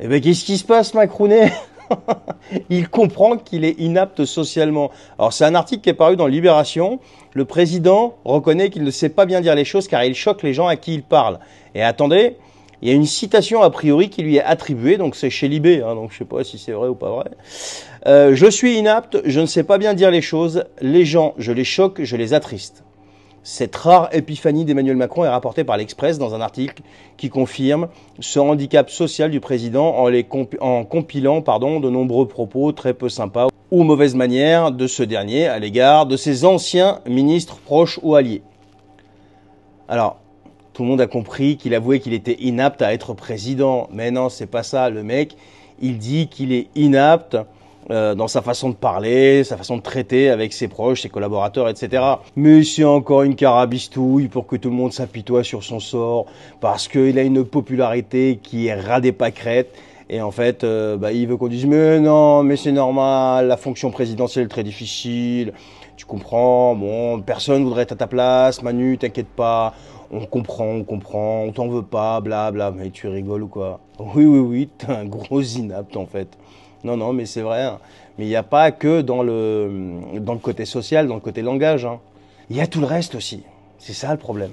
Eh bien qu'est-ce qui se passe, Macronet il comprend qu'il est inapte socialement. Alors c'est un article qui est paru dans Libération. Le président reconnaît qu'il ne sait pas bien dire les choses car il choque les gens à qui il parle. Et attendez, il y a une citation a priori qui lui est attribuée, donc c'est chez Libé, hein, donc je ne sais pas si c'est vrai ou pas vrai. Euh, je suis inapte, je ne sais pas bien dire les choses, les gens, je les choque, je les attriste. Cette rare épiphanie d'Emmanuel Macron est rapportée par l'Express dans un article qui confirme ce handicap social du président en, compilant pardon, de nombreux propos très peu sympas ou mauvaises manières de ce dernier à l'égard de ses anciens ministres proches ou alliés. Alors, tout le monde a compris qu'il avouait qu'il était inapte à être président. Mais non, c'est pas ça. Le mec, il dit qu'il est inapte euh, dans sa façon de parler, sa façon de traiter avec ses proches, ses collaborateurs, etc. Mais c'est encore une carabistouille pour que tout le monde s'apitoie sur son sort, parce qu'il a une popularité qui est ras Et en fait, euh, bah, il veut qu'on dise mais non, mais c'est normal, la fonction présidentielle est très difficile. Tu comprends, bon, personne voudrait être à ta place, Manu, t'inquiète pas, on comprend, on comprend, on t'en veut pas, Bla bla, mais tu rigoles ou quoi Oui, oui, oui, t'es un gros inapte en fait. Non, non, mais c'est vrai. Hein. Mais il n'y a pas que dans le, dans le côté social, dans le côté langage. Hein. Il y a tout le reste aussi. C'est ça le problème.